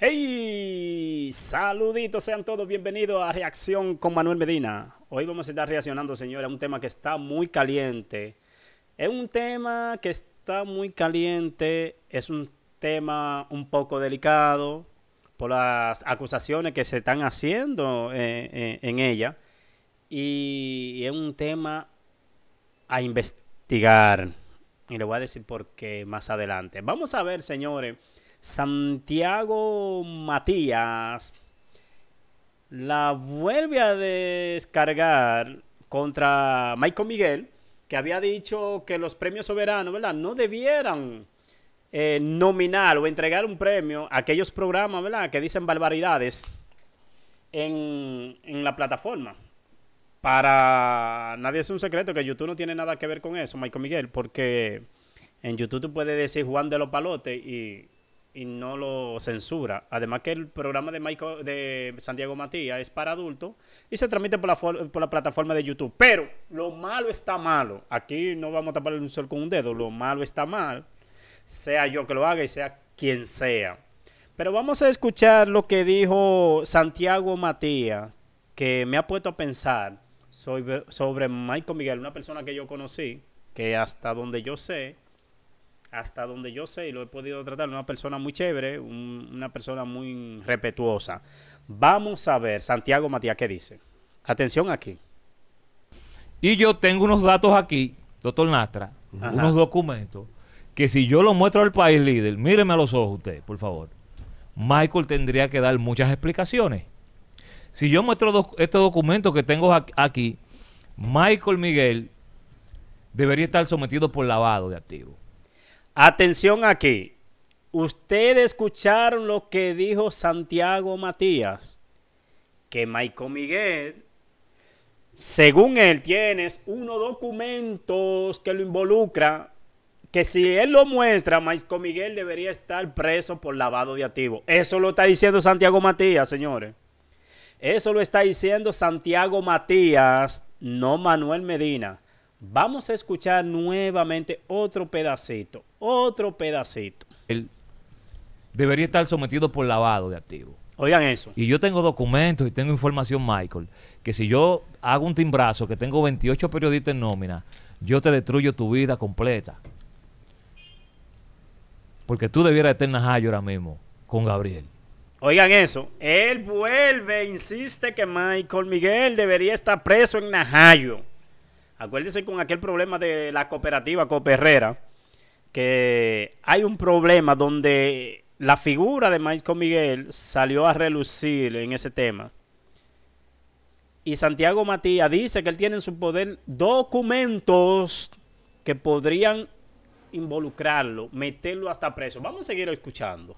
¡Hey! Saluditos, sean todos bienvenidos a Reacción con Manuel Medina. Hoy vamos a estar reaccionando, señores, a un tema que está muy caliente. Es un tema que está muy caliente, es un tema un poco delicado por las acusaciones que se están haciendo eh, eh, en, ella. Y es un tema a investigar. Y le voy a decir por qué más adelante. Vamos a ver, señores Santiago Matías la vuelve a descargar contra Michael Miguel, que había dicho que los premios soberanos, ¿verdad? No debieran eh, nominar o entregar un premio a aquellos programas, ¿verdad? Que dicen barbaridades en, en la plataforma. Para nadie es un secreto que YouTube no tiene nada que ver con eso, Michael Miguel, porque en YouTube tú puedes decir Juan de los Palotes y y no lo censura. Además que el programa de, de Santiago Matías es para adultos y se transmite por la, plataforma de YouTube. Pero lo malo está malo. Aquí no vamos a tapar el sol con un dedo. Lo malo está mal. Sea yo que lo haga y sea quien sea. Pero vamos a escuchar lo que dijo Santiago Matías, que me ha puesto a pensar sobre, sobre Michael Miguel, una persona que yo conocí, que hasta donde yo sé, hasta donde yo sé y lo he podido tratar, una persona muy chévere, una persona muy respetuosa. Vamos a ver, Santiago Matías, ¿qué dice? Atención aquí. Y yo tengo unos datos aquí, doctor Nastra, unos documentos, que si yo los muestro al país líder, míreme a los ojos usted, por favor. Michael tendría que dar muchas explicaciones. Si yo muestro estos documentos que tengo aquí, Michael Miguel debería estar sometido por lavado de activos. Atención aquí. Ustedes escucharon lo que dijo Santiago Matías, que Maico Miguel, según él, tienes unos documentos que lo involucran. que si él lo muestra, Maico Miguel debería estar preso por lavado de activos. Eso lo está diciendo Santiago Matías, señores. Eso lo está diciendo Santiago Matías, no Manuel Medina. Vamos a escuchar nuevamente otro pedacito, otro pedacito. Él debería estar sometido por lavado de activos. Oigan eso. Y yo tengo documentos y tengo información, Michael, que si yo hago un timbrazo, que tengo 28 periodistas en nómina, yo te destruyo tu vida completa. Porque tú debieras estar en Najayo ahora mismo con Gabriel. Oigan eso, él vuelve, insiste que Michael Miguel debería estar preso en Najayo. Acuérdese con aquel problema de la cooperativa Coperrera, que hay un problema donde la figura de Michael Miguel salió a relucir en ese tema. Y Santiago Matías dice que él tiene en su poder documentos que podrían involucrarlo, meterlo hasta preso. Vamos a seguir escuchando.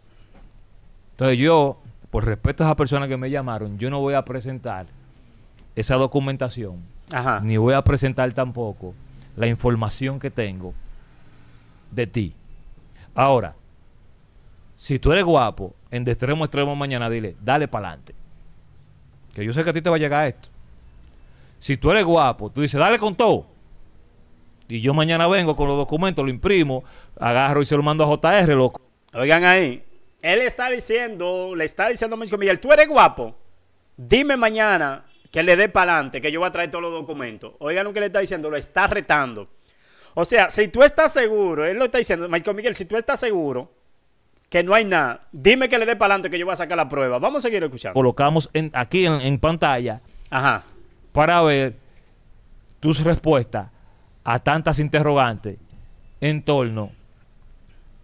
Entonces yo, por respeto a esas personas que me llamaron, yo no voy a presentar esa documentación ni voy a presentar tampoco la información que tengo de ti. Ahora, si tú eres guapo, en de extremo extremo mañana dile, dale para adelante. Que yo sé que a ti te va a llegar esto. Si tú eres guapo, tú dices, dale con todo. Y yo mañana vengo con los documentos, lo imprimo, agarro y se lo mando a JR, loco. Oigan ahí, él está diciendo, le está diciendo a México Miguel, tú eres guapo. Dime mañana que le dé para adelante, que yo voy a traer todos los documentos. Oigan lo que le está diciendo, lo está retando. O sea, si tú estás seguro, él lo está diciendo, Michael Miguel, si tú estás seguro que no hay nada, dime que le dé para adelante que yo voy a sacar la prueba. Vamos a seguir escuchando. Colocamos aquí en, pantalla Ajá. para ver tus respuestas a tantas interrogantes en torno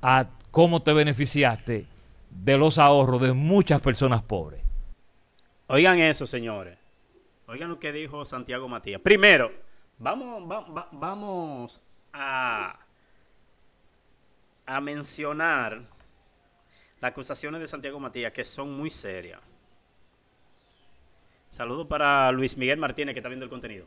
a cómo te beneficiaste de los ahorros de muchas personas pobres. Oigan eso, señores. Oigan lo que dijo Santiago Matías. Primero, vamos, a, mencionar las acusaciones de Santiago Matías, que son muy serias. Saludos para Luis Miguel Martínez, que está viendo el contenido.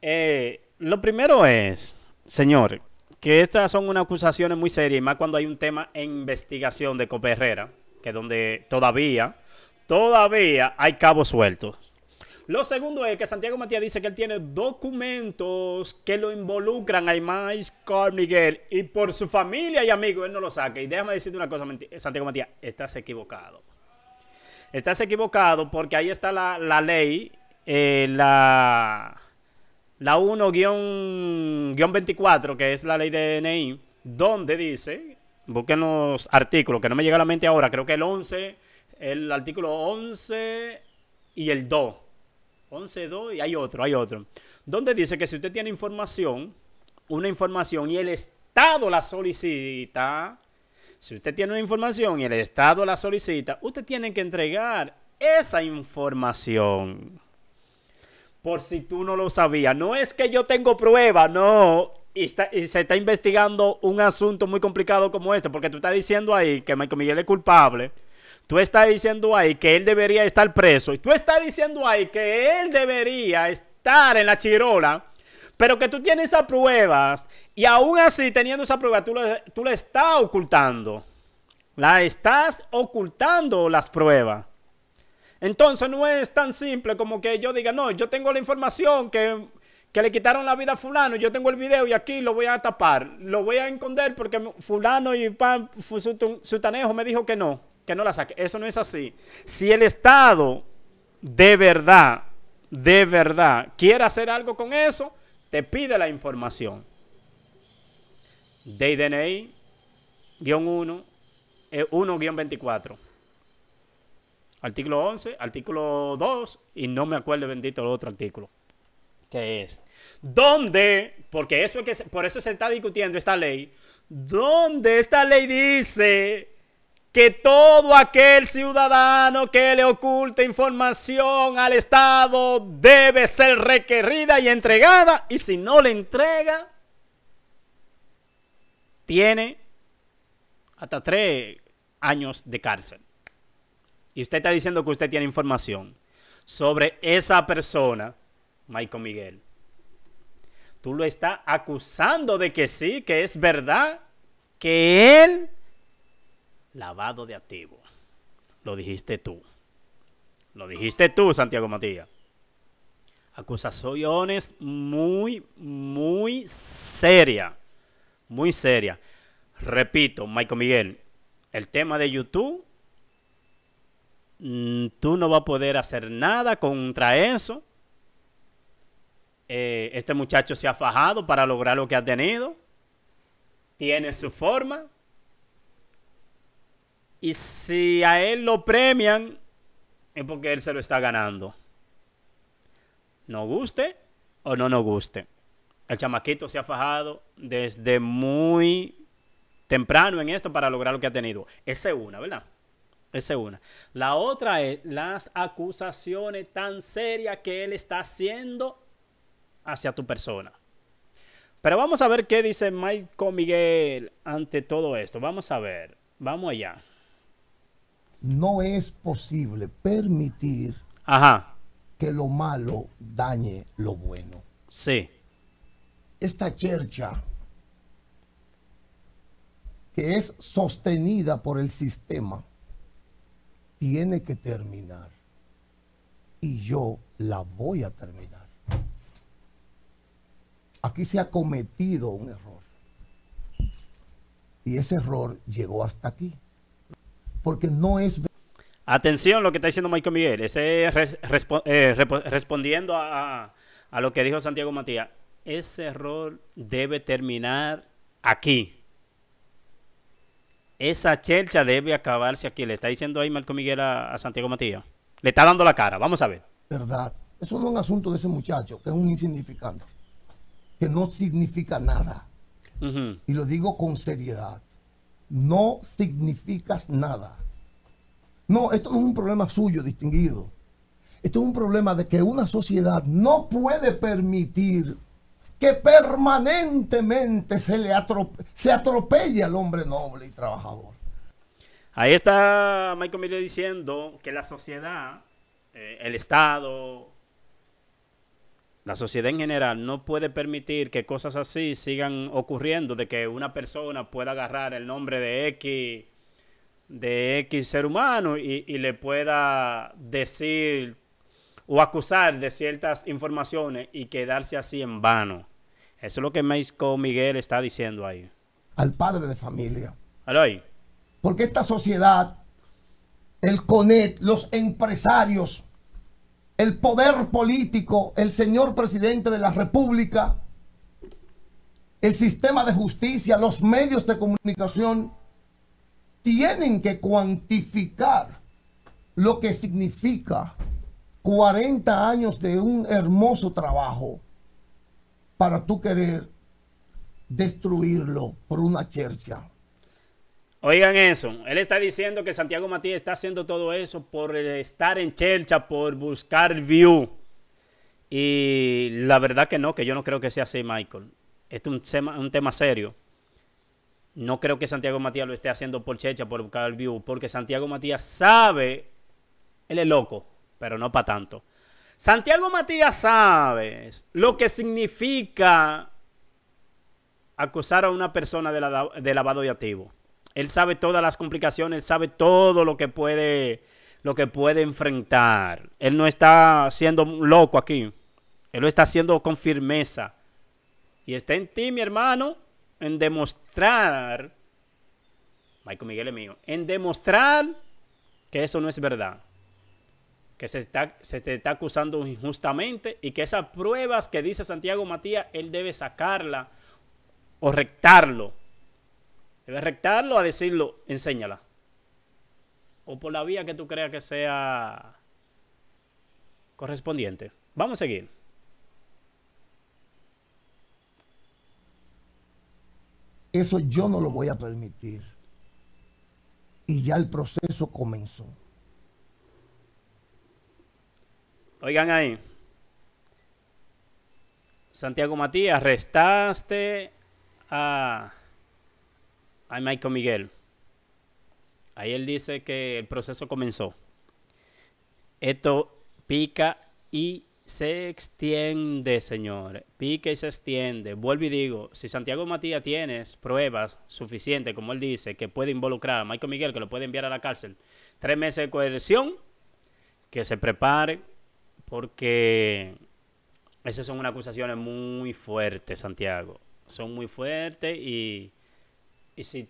Eh, lo primero es, señor, que estas son unas acusaciones muy serias, y más cuando hay un tema en investigación de Copa Herrera, que es donde todavía, todavía hay cabos sueltos. Lo segundo es que Santiago Matías dice que él tiene documentos que lo involucran a Imais Miguel y por su familia y amigos él no lo saca. Y déjame decirte una cosa, Santiago Matías, estás equivocado. Estás equivocado porque ahí está la, ley, eh, la, la 1-24, que es la ley de DNI, donde dice, busquen los artículos, que no me llega a la mente ahora, creo que el 11, el artículo 11 y el 2 11.2 y hay otro, hay otro. Donde dice que si usted tiene información, una información y el Estado la solicita, si usted tiene una información y el Estado la solicita, usted tiene que entregar esa información. Por si tú no lo sabías. No es que yo tengo prueba, no. está, y, se está investigando un asunto muy complicado como este, porque tú estás diciendo ahí que Michael Miguel es culpable Tú estás diciendo ahí que él debería estar preso. Y tú estás diciendo ahí que él debería estar en la chirola. Pero que tú tienes esas pruebas. Y aún así, teniendo esa prueba, tú le estás ocultando. La estás ocultando las pruebas. Entonces no es tan simple como que yo diga, no, yo tengo la información que, le quitaron la vida a fulano, yo tengo el video y aquí lo voy a tapar, lo voy a esconder porque fulano y pan, tanejo me dijo que no que no la saque. Eso no es así. Si el Estado de verdad, de verdad, quiere hacer algo con eso, te pide la información. De DNI, guión 1, 1 eh, guión 24. Artículo 11, artículo 2 y no me acuerdo bendito el otro artículo. Que es? Donde, porque eso es que, por eso se está discutiendo esta ley, donde esta ley dice que todo aquel ciudadano que le oculte información al Estado debe ser requerida y entregada, y si no le entrega, tiene hasta tres años de cárcel. Y usted está diciendo que usted tiene información sobre esa persona, Michael Miguel. Tú lo estás acusando de que sí, que es verdad, que él lavado de activo. Lo dijiste tú. Lo dijiste tú, Santiago Matías. Acusaciones muy, muy serias. Muy serias. Repito, Michael Miguel, el tema de YouTube, mm, tú no vas a poder hacer nada contra eso. Eh, este muchacho se ha fajado para lograr lo que ha tenido. Tiene su forma, y si a él lo premian, es porque él se lo está ganando. No guste o no nos guste. El chamaquito se ha fajado desde muy temprano en esto para lograr lo que ha tenido. Esa es una, ¿verdad? Esa es una. La otra es las acusaciones tan serias que él está haciendo hacia tu persona. Pero vamos a ver qué dice Michael Miguel ante todo esto. Vamos a ver. Vamos allá no es posible permitir que lo malo dañe lo bueno. Sí. Esta chercha que es sostenida por el sistema tiene que terminar y yo la voy a terminar. Aquí se ha cometido un error y ese error llegó hasta aquí porque no es... Atención lo que está diciendo Michael Miguel, es eh, respondiendo a, lo que dijo Santiago Matías, ese error debe terminar aquí. Esa chelcha debe acabarse aquí. Le está diciendo ahí Marco Miguel a, Santiago Matías. Le está dando la cara. Vamos a ver. Verdad. Eso es un asunto de ese muchacho, que es un insignificante, que no significa nada. Y lo digo con seriedad no significas nada. No, esto no es un problema suyo, distinguido. Esto es un problema de que una sociedad no puede permitir que permanentemente se le se atropelle al hombre noble y trabajador. Ahí está Michael Miller diciendo que la sociedad, eh, el Estado, la sociedad en general no puede permitir que cosas así sigan ocurriendo, de que una persona pueda agarrar el nombre de X, de X ser humano y, le pueda decir o acusar de ciertas informaciones y quedarse así en vano. Eso es lo que Meisco Miguel está diciendo ahí. Al padre de familia. ahí? Porque esta sociedad, el CONET, los empresarios, el poder político, el señor presidente de la República, el sistema de justicia, los medios de comunicación, tienen que cuantificar lo que significa 40 años de un hermoso trabajo para tú querer destruirlo por una chercha. Oigan eso, él está diciendo que Santiago Matías está haciendo todo eso por estar en Chelcha, por buscar view. Y la verdad que no, que yo no creo que sea así, Michael. Este es un tema, un tema serio. No creo que Santiago Matías lo esté haciendo por Checha, por buscar view, porque Santiago Matías sabe, él es loco, pero no para tanto. Santiago Matías sabe lo que significa acusar a una persona de, de lavado de activo. Él sabe todas las complicaciones, él sabe todo lo que puede, lo que puede enfrentar. Él no está siendo loco aquí. Él lo está haciendo con firmeza. Y está en ti, mi hermano, en demostrar, Michael Miguel es mío, en demostrar que eso no es verdad. Que se, está, se te está acusando injustamente y que esas pruebas que dice Santiago Matías, él debe sacarla o rectarlo Debe rectarlo a decirlo, enséñala. O por la vía que tú creas que sea correspondiente. Vamos a seguir. Eso yo no lo voy a permitir. Y ya el proceso comenzó. Oigan ahí. Santiago Matías, restaste a a Michael Miguel. Ahí él dice que el proceso comenzó. Esto pica y se extiende, señores. Pica y se extiende. Vuelvo y digo, si Santiago Matías tienes pruebas suficientes, como él dice, que puede involucrar a Michael Miguel, que lo puede enviar a la cárcel, tres meses de coerción, que se prepare, porque esas son unas acusaciones muy fuertes, Santiago. Son muy fuertes y y si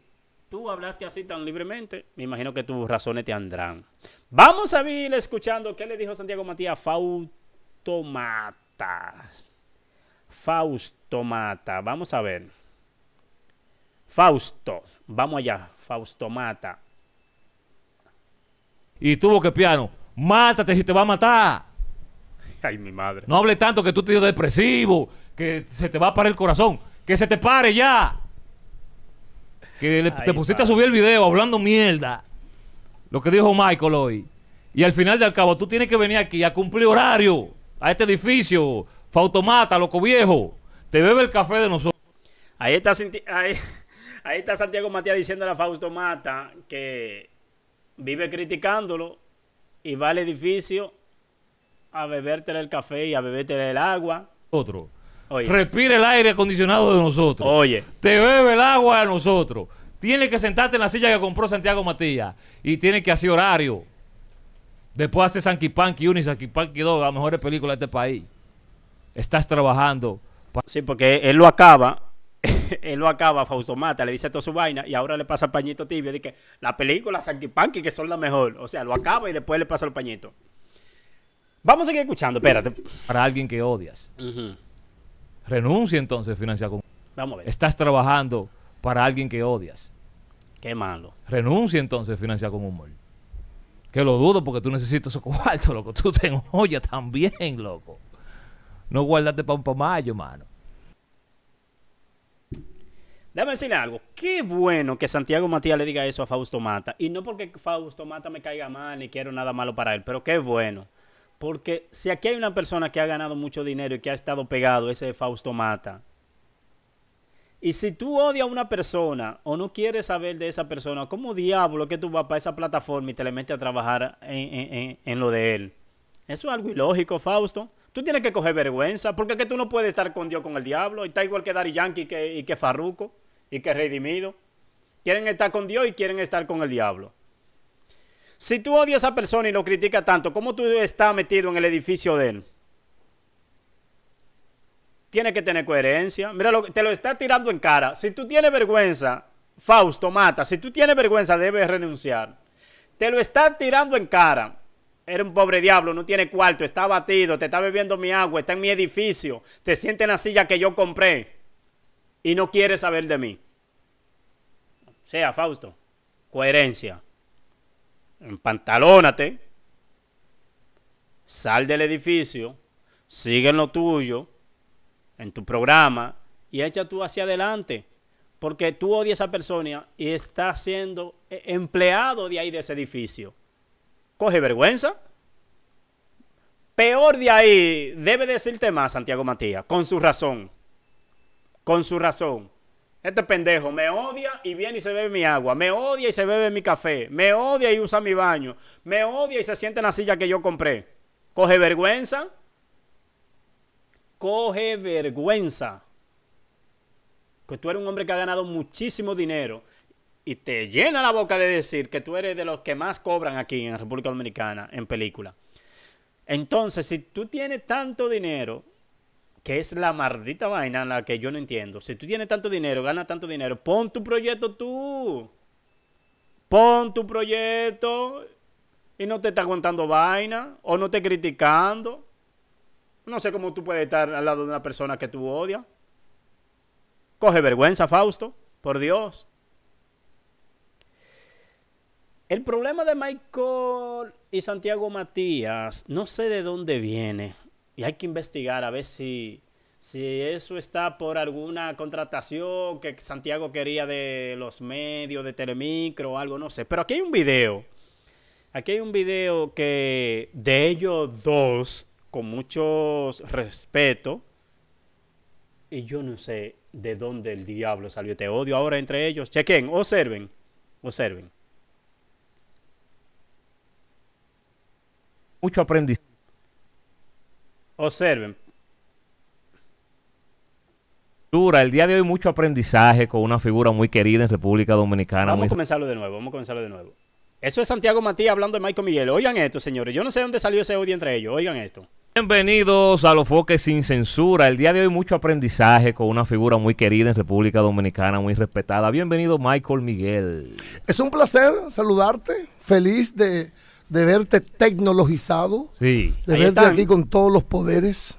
tú hablaste así tan libremente, me imagino que tus razones te andrán. Vamos a ir escuchando qué le dijo Santiago Matías Faustomata. Faustomata, vamos a ver. Fausto, vamos allá, Fausto mata Y tuvo que piano, mátate si te va a matar. Ay, mi madre. No hable tanto que tú te dio depresivo, que se te va a parar el corazón. Que se te pare ya. Que te pusiste a subir el video hablando mierda. Lo que dijo Michael hoy. Y al final al cabo, tú tienes que venir aquí a cumplir horario. A este edificio. Fautomata, loco viejo. Te bebe el café de nosotros. Ahí está, ahí, está Santiago Matías diciendo a Fautomata que vive criticándolo y va al edificio a bebértele el café y a bebértele el agua. Otro. Oye. respira el aire acondicionado de nosotros. Oye. Te bebe el agua de nosotros. Tiene que sentarte en la silla que compró Santiago Matías. Y tiene que hacer horario. Después hace Sanky Panky 1 y Sanky 2, las mejores películas de este país. Estás trabajando. Sí, porque él lo acaba él lo acaba, Fausto Mata, le dice toda su vaina y ahora le pasa el pañito tibio. Dice que la película Sanky que son la mejor. O sea, lo acaba y después le pasa el pañito. Vamos a seguir escuchando, espérate. Para alguien que odias. Renuncia entonces, financia común. Vamos a ver. Estás trabajando para alguien que odias. Qué malo. Renuncia entonces, financia con humor. Que lo dudo porque tú necesitas esos cuarto, loco. Tú te olla también, loco. No guardate para un mayo mano. Déjame decirle algo. Qué bueno que Santiago Matías le diga eso a Fausto Mata. Y no porque Fausto Mata me caiga mal ni quiero nada malo para él, pero qué bueno. Porque si aquí hay una persona que ha ganado mucho dinero y que ha estado pegado, ese Fausto Mata. Y si tú odias a una persona o no quieres saber de esa persona, ¿cómo diablo que tú vas para esa plataforma y te le metes a trabajar en, lo de él? Eso es algo ilógico, Fausto. Tú tienes que coger vergüenza, porque que tú no puedes estar con Dios, con el diablo. Y está igual que Dari Yankee y que, y que Farruko y que Redimido. Quieren estar con Dios y quieren estar con el diablo. Si tú odias a esa persona y lo criticas tanto, ¿cómo tú estás metido en el edificio de él? Tiene que tener coherencia. Mira, lo, te lo está tirando en cara. Si tú tienes vergüenza, Fausto, mata. Si tú tienes vergüenza, debes renunciar. Te lo está tirando en cara. Era un pobre diablo, no tiene cuarto, está abatido, te está bebiendo mi agua, está en mi edificio, te siente en la silla que yo compré y no quiere saber de mí. Sea, Fausto, coherencia empantalónate, sal del edificio, sigue en lo tuyo, en tu programa, y echa tú hacia adelante. Porque tú odias a esa persona y estás siendo e-, empleado de ahí, de ese edificio. Coge vergüenza. Peor de ahí, debe decirte más Santiago Matías, con su razón. Con su razón. Este pendejo me odia y viene y se bebe mi agua. Me odia y se bebe mi café. Me odia y usa mi baño. Me odia y se sienta en la silla que yo compré. Coge vergüenza. Coge vergüenza. Que tú eres un hombre que ha ganado muchísimo dinero y te llena la boca de decir que tú eres de los que más cobran aquí en la República Dominicana en película. Entonces, si tú tienes tanto dinero que es la maldita vaina en la que yo no entiendo. Si tú tienes tanto dinero, gana tanto dinero, pon tu proyecto tú. Pon tu proyecto y no te está aguantando vaina o no te criticando. No sé cómo tú puedes estar al lado de una persona que tú odias. Coge vergüenza, Fausto, por Dios. El problema de Michael y Santiago Matías, no sé de dónde viene. Y hay que investigar a ver si, si eso está por alguna contratación que Santiago quería de los medios, de Telemicro o algo, no sé. Pero aquí hay un video. Aquí hay un video que de ellos dos, con mucho respeto, y yo no sé de dónde el diablo salió Te este odio ahora entre ellos. Chequen, observen, observen. Mucho aprendizaje Observen. Dura, el día de hoy mucho aprendizaje con una figura muy querida en República Dominicana. Vamos a comenzarlo de nuevo, vamos a comenzarlo de nuevo. Eso es Santiago Matías hablando de Michael Miguel. Oigan esto, señores. Yo no sé dónde salió ese odio entre ellos. Oigan esto. Bienvenidos a Los Foques Sin Censura. El día de hoy mucho aprendizaje con una figura muy querida en República Dominicana, muy respetada. Bienvenido Michael Miguel. Es un placer saludarte, feliz de de verte tecnologizado, sí. de verte aquí con todos los poderes.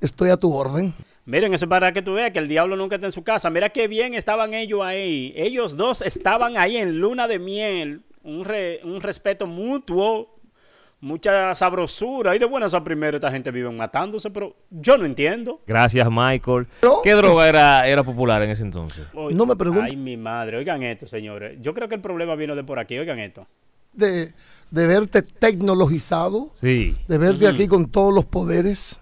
Estoy a tu orden. Miren, eso es para que tú veas que el diablo nunca está en su casa. Mira qué bien estaban ellos ahí. Ellos dos estaban ahí en luna de miel. Un, respeto mutuo, mucha sabrosura. Y de buenas a primero esta gente vive matándose, pero yo no entiendo. Gracias, Michael. ¿Qué droga era, popular en ese entonces? no me pregunto. Ay, mi madre. Oigan esto, señores. Yo creo que el problema vino de por aquí. Oigan esto. De de verte tecnologizado, sí. de verte aquí con todos los poderes.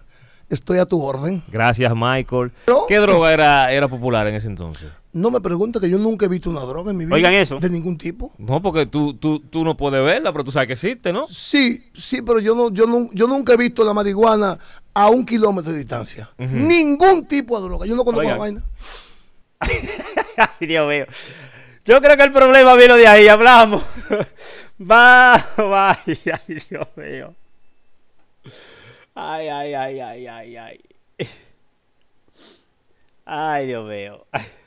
Estoy a tu orden. Gracias, Michael. ¿Qué eh, droga era, era popular en ese entonces? No me preguntes que yo nunca he visto una droga en mi vida. Oigan eso. De ningún tipo. No, porque tú, no puedes verla, pero tú sabes que existe, ¿no? Sí, sí, pero yo, no, yo, yo nunca he visto la marihuana a un kilómetro de distancia. Ningún tipo de droga. Yo no conozco la vaina. Ay, Dios mío. Yo creo que el problema vino de ahí, hablamos. Va, ay, Dios mío. Ay, ay, ay, ay, ay, ay. Ay, Dios mío.